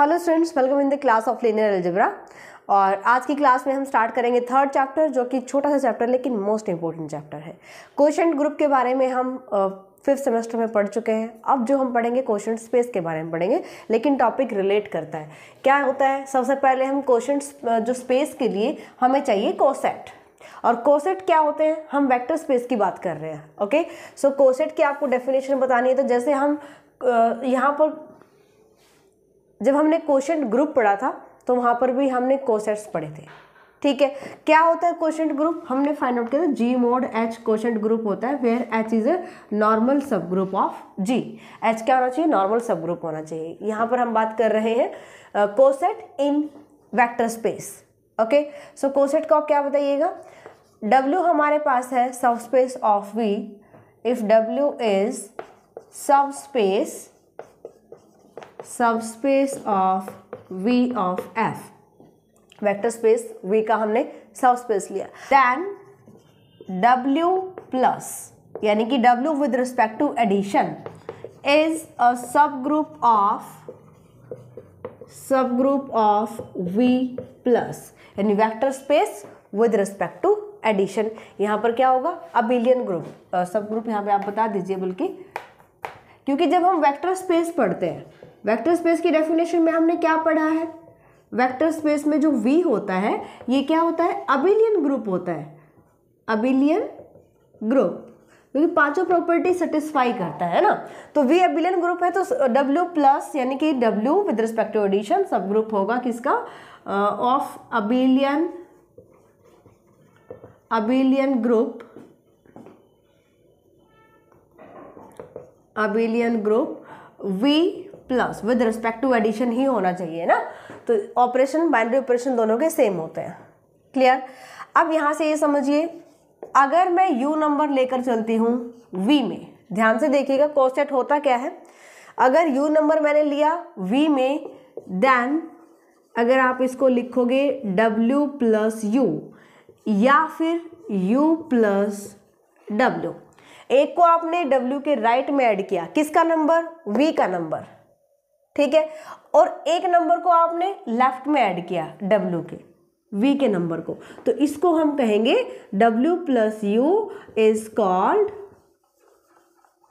Hello students welcome in the class of linear algebra और आज की क्लास में हम स्टार्ट करेंगे थर्ड चैप्टर जो कि छोटा सा चैप्टर लेकिन मोस्ट इंपॉर्टेंट चैप्टर है क्वेश्चन ग्रुप के बारे में हम फिफ्थ सेमेस्टर में पढ़ चुके हैं अब जो हम पढ़ेंगे क्वेश्चन स्पेस के बारे में पढ़ेंगे लेकिन टॉपिक रिलेट करता है क्या होता है सबसे पहले हम क्वेश्चन जो स्पेस के लिए हमें चाहिए कोसेट और कोसेट क्या होते हैं हम वेक्टर स्पेस की बात कर रहे हैं ओके सो कोसेट की आपको डेफिनेशन बतानी है तो जैसे हम यहाँ पर जब हमने क्वेश्चन ग्रुप पढ़ा था तो वहाँ पर भी हमने कोसेट्स पढ़े थे ठीक है क्या होता है क्वेश्चन ग्रुप हमने फाइंड आउट किया था G mod H quotient group होता है where H is a normal subgroup of G H क्या होना चाहिए नॉर्मल सब ग्रुप होना चाहिए यहाँ पर हम बात कर रहे हैं coset in vector space okay so coset आप क्या बताइएगा डब्ल्यू हमारे पास है subspace of V if W is subspace subspace of V of F vector space V का हमने सबस्पेस लिया देन डब्ल्यू प्लस यानी कि W with respect to addition is a subgroup of subgroup of V plus यानी vector space with respect to addition यहां पर क्या होगा अबिलियन ग्रुप सब ग्रुप यहाँ पे आप बता दीजिए बल्कि क्योंकि जब हम वेक्टर स्पेस पढ़ते हैं वेक्टर स्पेस की डेफिनेशन में हमने क्या पढ़ा है वेक्टर स्पेस में जो वी होता है ये क्या होता है अबिलियन ग्रुप होता है अबिलियन ग्रुप क्योंकि पांचों प्रॉपर्टी सेटिस्फाई करता है ना तो वी अबिलियन ग्रुप है तो डब्ल्यू प्लस यानी कि W with respect to addition subgroup होगा किसका of abelian abelian group abelian group V plus with respect to addition ही होना चाहिए ना तो ऑपरेशन बाइनरी ऑपरेशन दोनों के सेम होते हैं क्लियर अब यहाँ से ये समझिए अगर मैं यू नंबर लेकर चलती हूँ वी में ध्यान से देखिएगा कोसेट होता क्या है अगर यू नंबर मैंने लिया वी में देन अगर आप इसको लिखोगे डब्ल्यू प्लस यू या फिर यू प्लस डब्ल्यू एक को आपने डब्ल्यू के राइट में ऐड किया किसका नंबर वी का नंबर ठीक है और एक नंबर को आपने लेफ्ट में ऐड किया डब्ल्यू के वी के नंबर को तो इसको हम कहेंगे W plus U is called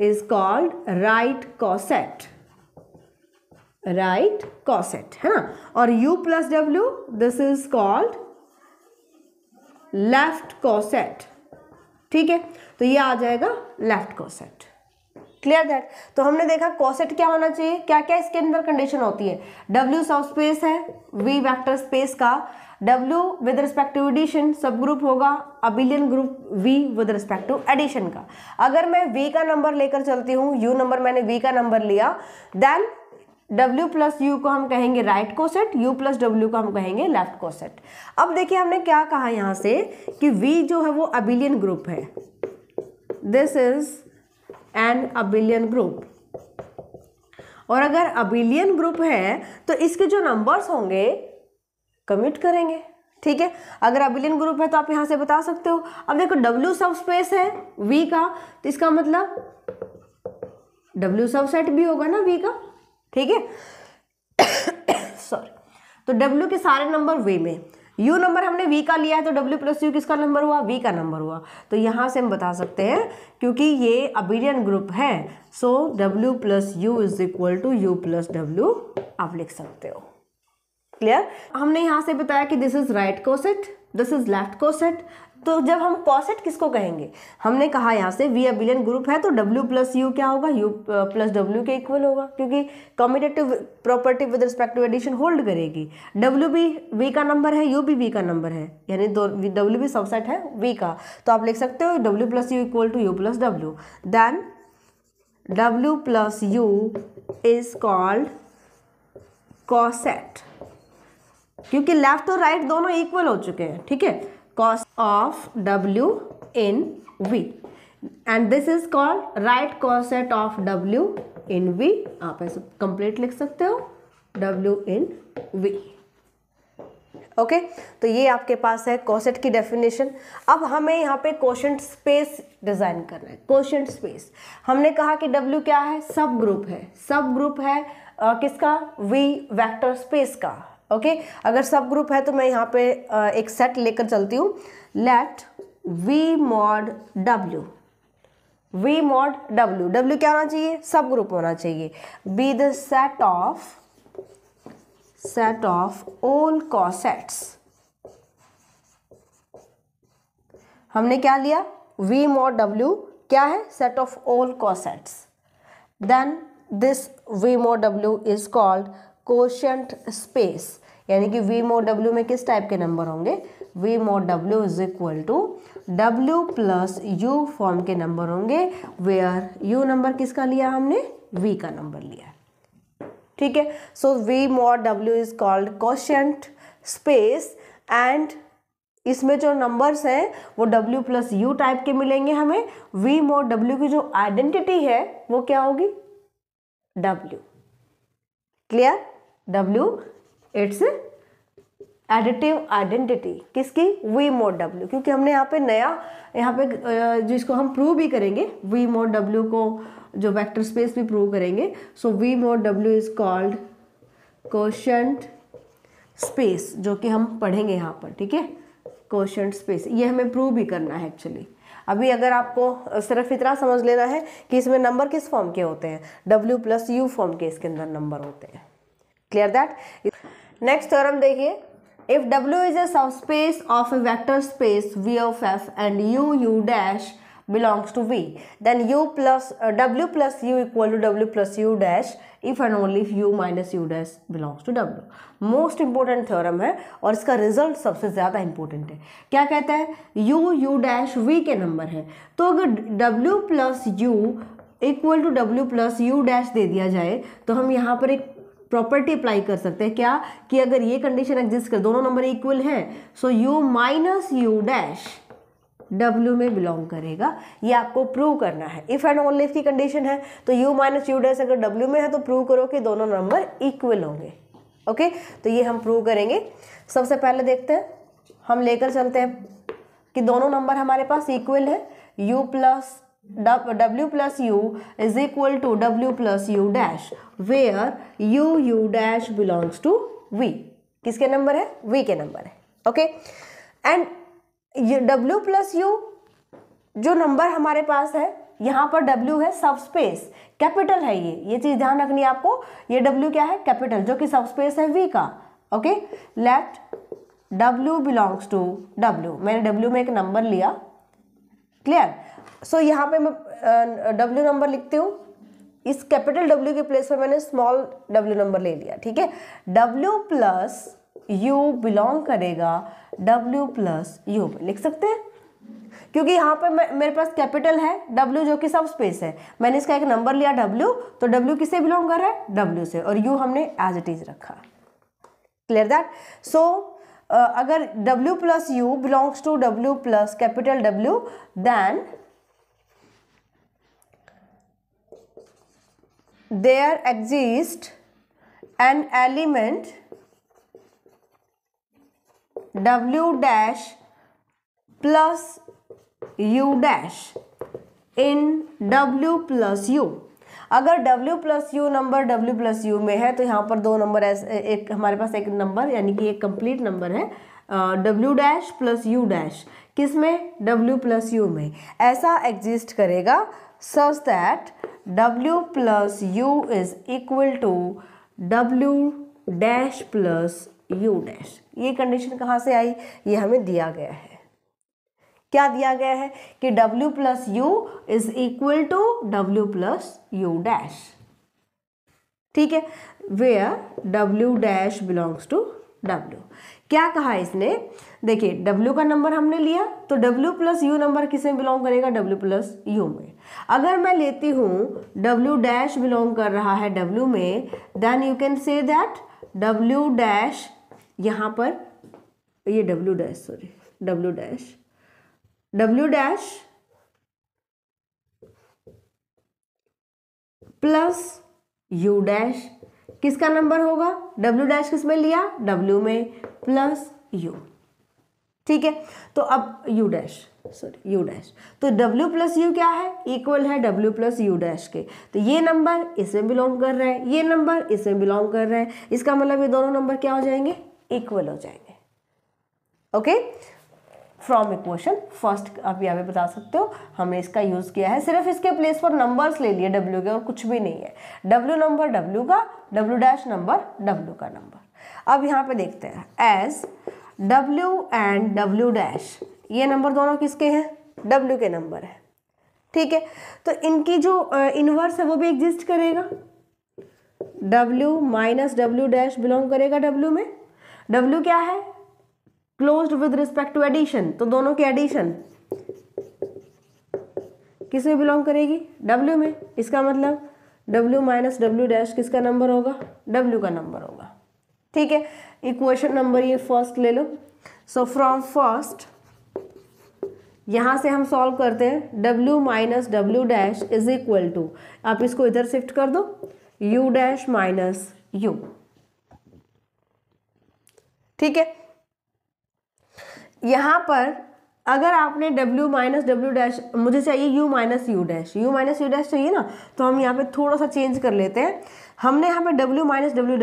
is called right coset right coset है ना और u plus W this is called left coset ठीक है तो ये आ जाएगा लेफ्ट कॉसेट क्लियर दैट तो हमने देखा कॉसेट क्या होना चाहिए क्या क्या इसके अंदर कंडीशन होती है डब्ल्यू सब स्पेस है वी वैक्टर स्पेस का W with respect to addition subgroup होगा abelian group V with respect to addition का अगर मैं वी का नंबर लेकर चलती हूँ यू नंबर मैंने वी का नंबर लिया देन W प्लस यू को हम कहेंगे right coset U plus W को हम कहेंगे लेफ्ट कोसेट अब देखिए हमने क्या कहा यहाँ से कि V जो है वो अबिलियन ग्रुप है this is and abelian group और अगर अबिलियन ग्रुप है तो इसके जो नंबर्स होंगे कमिट करेंगे ठीक है अगर अबिलियन ग्रुप है तो आप यहां से बता सकते हो अब देखो डब्ल्यू सब स्पेस है वी का तो इसका मतलब डब्ल्यू सब सेट भी होगा ना वी का ठीक है सॉरी तो डब्ल्यू के सारे नंबर वी में यू नंबर हमने वी का लिया है तो डब्ल्यू प्लस यू किसका नंबर हुआ वी का नंबर हुआ तो यहाँ से हम बता सकते हैं क्योंकि ये अबीडियन ग्रुप है so W plus U is equal to U plus W आप लिख सकते हो क्लियर हमने यहाँ से बताया कि this is right coset this is left coset तो जब हम कॉसेट किसको कहेंगे हमने कहा यहाँ से वी अबिलियन ग्रुप है तो W प्लस यू क्या होगा U प्लस uh, डब्ल्यू के इक्वल होगा क्योंकि commutative property with respect to addition hold करेगी W भी V का नंबर है U भी V का नंबर है यानी दो डब्ल्यू भी सबसेट है V का तो आप लिख सकते हो W plus U equal to U plus W then W plus U is called coset क्योंकि लेफ्ट और राइट दोनों इक्वल हो चुके हैं ठीक है coset of W in V and this is called right coset of W in V आप ऐसे कंप्लीट लिख सकते हो W in V okay okay? तो ये आपके पास है कॉसेट की डेफिनेशन अब हमें यहाँ पे क्वेश्चन स्पेस डिज़ाइन करना है क्वेश्चन स्पेस हमने कहा कि डब्ल्यू क्या है सब ग्रुप है सब ग्रुप है आ, किसका वी वेक्टर स्पेस का ओके अगर सब ग्रुप है तो मैं यहाँ पे एक सेट लेकर चलती हूँ let V mod W V mod W W क्या होना चाहिए सब ग्रुप होना चाहिए be the set of set of all cosets हमने क्या लिया वी मॉड डब्ल्यू क्या है set of all cosets then this V mod W is called quotient space यानी कि वी मोड डब्ल्यू में किस टाइप के नंबर होंगे V mod W is equal to W plus U form के number होंगे वेयर यू नंबर किसका लिया हमने वी का नंबर लिया ठीक है so V mod W is called quotient space and इसमें जो नंबर्स हैं वो W प्लस यू टाइप के मिलेंगे हमें V मोर W की जो आइडेंटिटी है वो क्या होगी W clear W it's additive identity किसकी वी मोड डब्ल्यू क्योंकि हमने यहाँ पे नया यहाँ पे जिसको हम प्रूव भी करेंगे वी मोड डब्ल्यू को जो वेक्टर स्पेस भी प्रूव करेंगे so V mod W is called quotient space जो कि हम पढ़ेंगे यहाँ पर ठीक है क्वेश्चन स्पेस ये हमें प्रूव भी करना है एक्चुअली अभी अगर आपको सिर्फ इतना समझ लेना है कि इसमें नंबर किस फॉर्म के होते हैं डब्ल्यू प्लस यू फॉर्म के इसके अंदर नंबर होते हैं क्लियर दैट नेक्स्ट थ्योरम देखिए if w is a subspace of a vector space v of f and u u dash belongs to v then u plus uh, w plus u equal to w plus u dash if and only if u minus u dash belongs to w most important theorem है और इसका result सबसे ज़्यादा important है क्या कहता है u u dash v के नंबर है तो अगर w plus U equal to W plus U dash दे दिया जाए तो हम यहाँ पर एक प्रॉपर्टी अप्लाई कर सकते हैं क्या कि अगर ये कंडीशन एग्जिस्ट कर दोनों नंबर इक्वल हैं so U minus U dash W में बिलोंग करेगा ये आपको प्रूव करना है इफ़ एंड ओनली इफ की कंडीशन है तो यू माइनस यू डैश अगर डब्ल्यू में है तो प्रूव करो कि दोनों नंबर इक्वल होंगे ओके तो ये हम प्रूव करेंगे सबसे पहले देखते हैं हम लेकर चलते हैं कि दोनों नंबर हमारे पास इक्वल है U plus w plus u is equal to w plus u dash where u u dash belongs to v किसके नंबर है v के नंबर है okay and w plus U जो नंबर हमारे पास है यहाँ पर W है सबस्पेस कैपिटल है ये ये चीज़ ध्यान रखनी है आपको ये W क्या है कैपिटल जो कि सबस्पेस है V का okay let W belongs to W मैंने W में एक नंबर लिया क्लियर सो so, यहाँ पे मैं डब्ल्यू नंबर लिखती हूँ इस कैपिटल डब्ल्यू के प्लेस पर मैंने स्मॉल डब्ल्यू नंबर ले लिया ठीक है डब्ल्यू प्लस यू बिलोंग करेगा डब्ल्यू प्लस यू लिख सकते हैं क्योंकि यहाँ पे मेरे पास कैपिटल है W जो कि सब स्पेस है मैंने इसका एक नंबर लिया W तो W किसे बिलोंग कर रहा है W से और U हमने एज इट इज रखा क्लियर दैट सो अगर W plus U belongs to W plus capital W then there exist an element w dash plus u dash in W plus U अगर W plus U number W plus U में है तो यहाँ पर दो number ऐसे एक हमारे पास एक नंबर यानी कि एक कंप्लीट नंबर है W dash plus U dash किस में W प्लस यू में ऐसा एग्जिस्ट करेगा such that W plus U is equal to W dash plus U dash ये कंडीशन कहाँ से आई ये हमें दिया गया है क्या दिया गया है कि W plus U is equal to W plus U dash ठीक है where W dash belongs to W क्या कहा इसने देखिए W का नंबर हमने लिया तो W प्लस यू नंबर किसे बिलोंग करेगा W प्लस यू में अगर मैं लेती हूँ W डैश बिलोंग कर रहा है W में then you can say that W dash यहाँ पर ये W dash sorry W dash W dash plus U dash किसका नंबर होगा W डैश किस में लिया W में प्लस यू ठीक है तो अब U dash sorry U dash तो W प्लस यू क्या है इक्वल है W प्लस यू डैश के तो ये नंबर इसमें बिलोंग कर रहे हैं ये नंबर इसमें बिलोंग कर रहे हैं इसका मतलब ये दोनों नंबर क्या हो जाएंगे इक्वल हो जाएंगे ओके फ्रॉम इक्वेशन फर्स्ट आप यहाँ पे बता सकते हो हमने इसका यूज़ किया है सिर्फ इसके प्लेस पर नंबर्स ले लिए W के और कुछ भी नहीं है W नंबर W का W डैश नंबर W का नंबर अब यहाँ पे देखते हैं as W and W dash ये नंबर दोनों किसके हैं डब्ल्यू के नंबर है ठीक है तो इनकी जो इनवर्स है वो भी एग्जिस्ट करेगा W minus W dash belong करेगा डब्ल्यू में डब्ल्यू क्या है close with respect to addition तो दोनों के एडिशन किस में बिलोंग करेगी डब्ल्यू में इसका मतलब डब्ल्यू माइनस डब्ल्यू डैश किसका नंबर होगा डब्ल्यू का नंबर होगा ठीक है इक्वेशन नंबर ये फर्स्ट ले लो सो फ्रॉम फर्स्ट यहाँ से हम सॉल्व करते हैं W minus W dash is equal to आप इसको इधर शिफ्ट कर दो U डैश माइनस यू ठीक है यहाँ पर अगर आपने W माइनस डब्ल्यू डैश मुझे चाहिए U minus U dash U minus U dash चाहिए ना तो हम यहाँ पे थोड़ा सा चेंज कर लेते हैं हमने यहाँ पे W minus W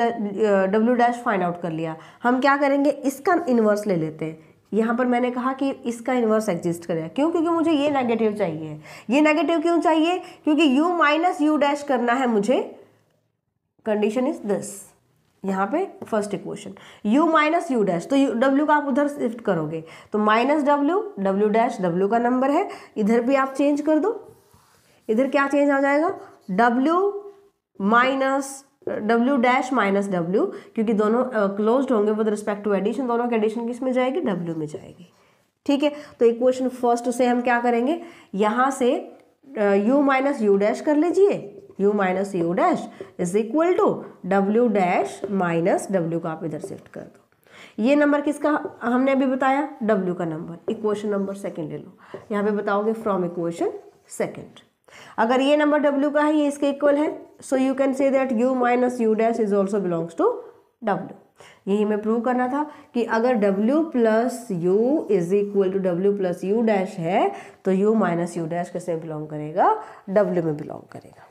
W dash find out कर लिया हम क्या करेंगे इसका इन्वर्स ले लेते हैं यहाँ पर मैंने कहा कि इसका इन्वर्स एग्जिस्ट करेगा क्यों क्योंकि मुझे ये नेगेटिव चाहिए ये नेगेटिव क्यों चाहिए क्योंकि U माइनस यू डैश करना है मुझे कंडीशन इज दिस यहाँ पे first equation u minus U dash तो w का आप उधर शिफ्ट करोगे तो minus W w dash W का नंबर है इधर भी आप चेंज कर दो इधर क्या चेंज आ जाएगा w minus W dash minus W क्योंकि दोनों क्लोज होंगे विद रिस्पेक्ट टू एडिशन दोनों की एडिशन किस में जाएगी डब्ल्यू में जाएगी ठीक है तो इक्वेशन फर्स्ट से हम क्या करेंगे यहाँ से यू माइनस यू डैश कर लीजिए u minus U dash is equal to W dash minus W को आप इधर शिफ्ट कर दो ये नंबर किसका हमने अभी बताया W का नंबर इक्वेशन नंबर सेकेंड ले लो यहाँ पे बताओगे फ्रॉम इक्वेशन सेकेंड अगर ये नंबर W का है ये इसके इक्वल है so you can say that U minus U dash is also belongs to W यही मैं प्रूव करना था कि अगर W plus U is equal to W plus U dash है तो U माइनस यू डैश कैसे बिलोंग करेगा W में बिलोंग करेगा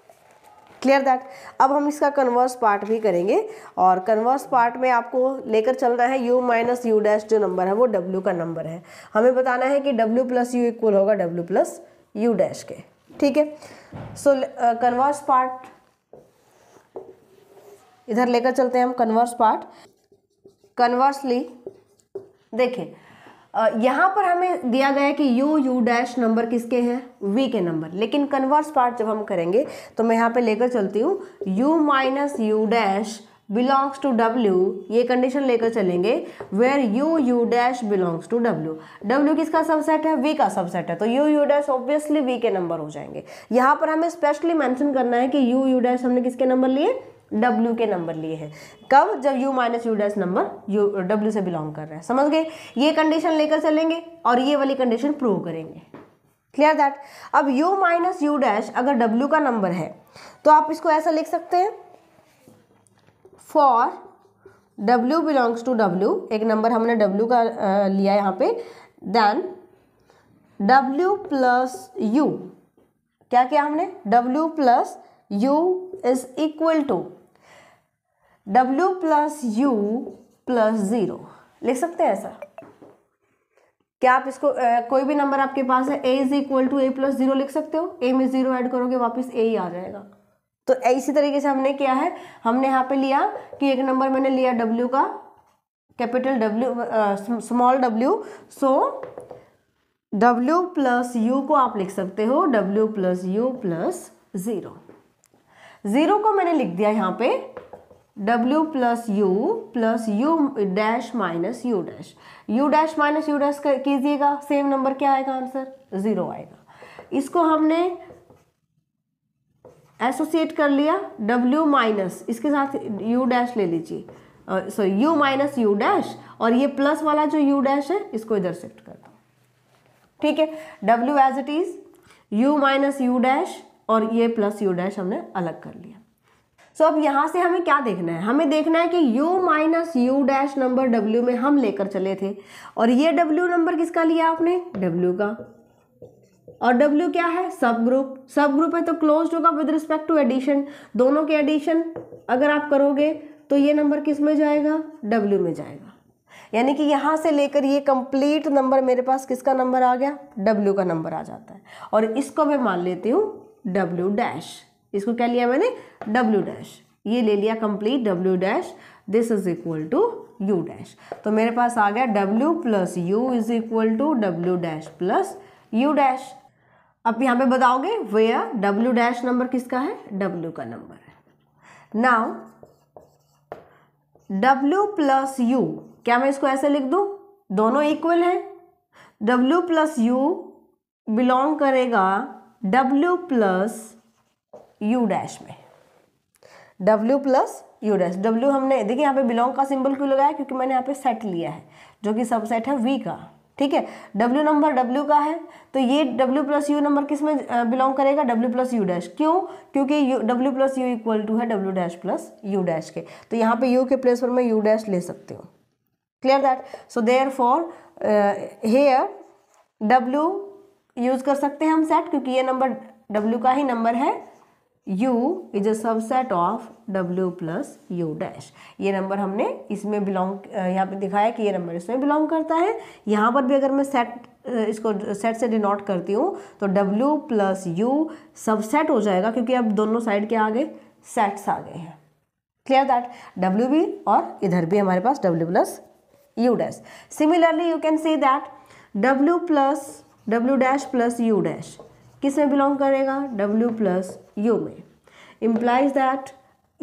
क्लियर दैट अब हम इसका कन्वर्स पार्ट भी करेंगे और कन्वर्स पार्ट में आपको लेकर चलना है u माइनस यू डैश जो नंबर है वो w का नंबर है हमें बताना है कि w प्लस यू इक्वल होगा w प्लस यू डैश के ठीक है सो कन्वर्स पार्ट इधर लेकर चलते हैं हम कन्वर्स पार्ट कन्वर्सली देखें यहाँ पर हमें दिया गया है कि यू यू डैश नंबर किसके हैं वी के नंबर लेकिन कन्वर्स पार्ट जब हम करेंगे तो मैं यहाँ पे लेकर चलती हूँ U minus U dash belongs to W ये कंडीशन लेकर चलेंगे where U U dash belongs to W W किसका सबसेट है वी का सबसेट है तो U U dash obviously V के नंबर हो जाएंगे यहाँ पर हमें स्पेशली मैंशन करना है कि यू यू डैश हमने किसके नंबर लिए डब्ल्यू के नंबर लिए हैं कब जब U minus U dash number W W से बिलोंग कर रहा है समझ गए ये कंडीशन लेकर चलेंगे और ये वाली कंडीशन प्रूव करेंगे क्लियर दैट अब u माइनस यू डैश अगर w का नंबर है तो आप इसको ऐसा लिख सकते हैं for w belongs to w एक नंबर हमने w का लिया यहाँ पे देन w प्लस यू क्या किया हमने w plus U is equal to W plus U plus zero लिख सकते हैं ऐसा क्या आप इसको ए, कोई भी नंबर आपके पास है A is equal to A plus zero लिख सकते हो ए में ज़ीरो ऐड करोगे वापस ए ही आ जाएगा तो इसी तरीके से हमने क्या है हमने यहाँ पे लिया कि एक नंबर मैंने लिया डब्ल्यू का capital W small W so W plus U को आप लिख सकते हो W plus U plus zero zero को मैंने लिख दिया यहाँ पे W plus U plus U dash minus U dash U dash minus U dash कीजिएगा सेम नंबर क्या आएगा आंसर ज़ीरो आएगा इसको हमने एसोसिएट कर लिया डब्ल्यू माइनस इसके साथ यू डैश ले लीजिए sorry U minus U dash और ये प्लस वाला जो यू डैश है इसको इधर शिफ्ट कर दो ठीक है W as it is U minus U dash और ये प्लस यू डैश हमने अलग कर लिया सो अब यहाँ से हमें क्या देखना है हमें देखना है कि u minus U dash number W में हम लेकर चले थे और ये डब्ल्यू नंबर किसका लिया आपने डब्ल्यू का और डब्ल्यू क्या है सब ग्रुप सब ग्रुप है तो क्लोज होगा विद रिस्पेक्ट टू एडिशन दोनों के एडिशन अगर आप करोगे तो ये नंबर किस में जाएगा डब्ल्यू में जाएगा यानी कि यहाँ से लेकर ये कंप्लीट नंबर मेरे पास किसका नंबर आ गया डब्ल्यू का नंबर आ जाता है और इसको मैं मान लेती हूँ डब्ल्यू डैश इसको क्या लिया मैंने डब्ल्यू डैश ये ले लिया complete W dash this is equal to U dash तो मेरे पास आ गया W plus U is equal to W dash plus U dash अब यहाँ पे बताओगे वेयर डब्ल्यू डैश नंबर किसका है डब्ल्यू का नंबर है नाउ डब्ल्यू प्लस यू क्या मैं इसको ऐसे लिख दूँ दोनों इक्वल हैं डब्ल्यू प्लस यू बिलोंग करेगा डब्ल्यू प्लस यू डैश में W plus U dash W हमने देखिए यहाँ पे बिलोंग का सिंबल क्यों लगाया क्योंकि मैंने यहाँ पे सेट लिया है जो कि सबसेट है वी का ठीक है डब्ल्यू नंबर डब्ल्यू का है तो ये डब्ल्यू प्लस यू नंबर किस में बिलोंग करेगा डब्ल्यू प्लस यू डैश क्यों क्योंकि U W plus U equal to है W dash plus U dash के तो यहाँ पे यू के प्लेस पर मैं यू डैश ले सकती हूँ clear that so therefore here W use कर सकते हैं हम सेट क्योंकि ये नंबर डब्ल्यू का ही नंबर है U is a subset of W plus U dash ये नंबर हमने इसमें बिलोंग यहाँ पे दिखाया कि ये नंबर इसमें बिलोंग करता है यहाँ पर भी अगर मैं सेट इसको सेट से डिनोट करती हूँ तो W प्लस यू सबसेट हो जाएगा क्योंकि अब दोनों साइड के आगे सेट्स आ गए हैं क्लियर दैट डब्ल्यू भी और इधर भी हमारे पास W plus U dash similarly you can see that W plus W dash plus U dash किस में बिलोंग करेगा डब्ल्यू प्लस यू में इम्प्लाइज दैट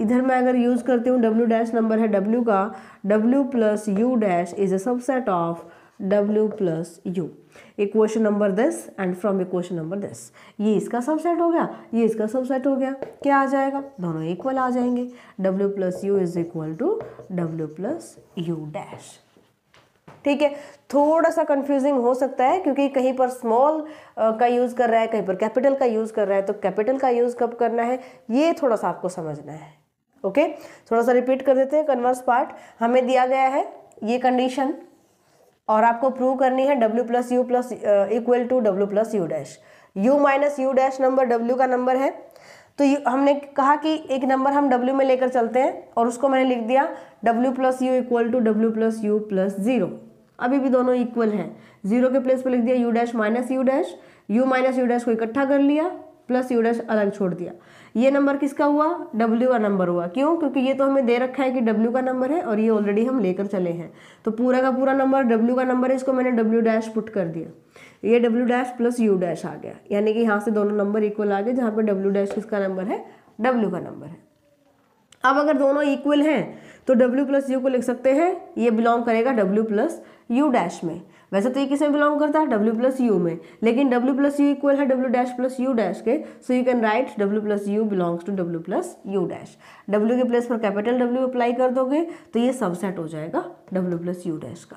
इधर मैं अगर यूज़ करती हूँ डब्ल्यू डैश नंबर है डब्ल्यू का W plus U dash is a subset of W plus U equation number दस एंड फ्रॉम इक्वेशन नंबर दस ये इसका सबसेट हो गया ये इसका सबसेट हो गया क्या आ जाएगा दोनों इक्वल आ जाएंगे W plus U is equal to W plus U dash ठीक है थोड़ा सा कंफ्यूजिंग हो सकता है क्योंकि कहीं पर स्मॉल का यूज़ कर रहा है कहीं पर कैपिटल का यूज़ कर रहा है तो कैपिटल का यूज़ कब करना है ये थोड़ा सा आपको समझना है ओके थोड़ा सा रिपीट कर देते हैं कन्वर्स पार्ट हमें दिया गया है ये कंडीशन और आपको प्रूव करनी है W plus U plus equal to W plus U dash U minus U dash number W का नंबर है तो हमने कहा कि एक नंबर हम डब्ल्यू में लेकर चलते हैं और उसको मैंने लिख दिया W plus U equal to W plus U plus zero अभी भी दोनों इक्वल हैं जीरो के प्लेस पर लिख दिया U dash minus U dash U minus U dash को इकट्ठा कर लिया प्लस यू डैश अलग छोड़ दिया ये नंबर किसका हुआ डब्ल्यू का नंबर हुआ क्यों क्योंकि ये तो हमें दे रखा है कि डब्ल्यू का नंबर है और ये ऑलरेडी हम लेकर चले हैं तो पूरा का पूरा नंबर डब्ल्यू का नंबर है इसको मैंने डब्ल्यू डैश पुट कर दिया ये W dash plus U dash आ गया यानी कि यहाँ से दोनों नंबर इक्वल आ गए जहाँ पर डब्ल्यू डैश किसका नंबर है डब्ल्यू का नंबर है अब अगर दोनों इक्वल हैं तो डब्ल्यू प्लस यू को लिख सकते हैं ये बिलोंग करेगा डब्ल्यू प्लस यू डैश में वैसे तो ये किस में बिलोंग करता है डब्ल्यू प्लस यू में लेकिन डब्ल्यू प्लस यू इक्वल है W dash plus U dash के so you can write W plus U belongs to W plus U dash W के प्लेस पर कैपिटल डब्ल्यू अप्लाई कर दोगे तो ये सबसेट हो जाएगा डब्ल्यू प्लस यू डैश का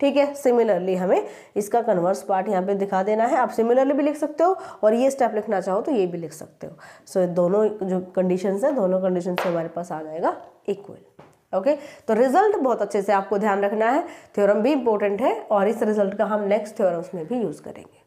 ठीक है सिमिलरली हमें इसका कन्वर्स पार्ट यहाँ पे दिखा देना है आप सिमिलरली भी लिख सकते हो और ये स्टेप लिखना चाहो तो ये भी लिख सकते हो सो so, दोनों जो कंडीशंस हैं दोनों कंडीशन से हमारे पास आ जाएगा इक्वल ओके तो रिजल्ट बहुत अच्छे से आपको ध्यान रखना है थ्योरम भी इंपॉर्टेंट है और इस रिजल्ट का हम नेक्स्ट थ्योरम्स में भी यूज़ करेंगे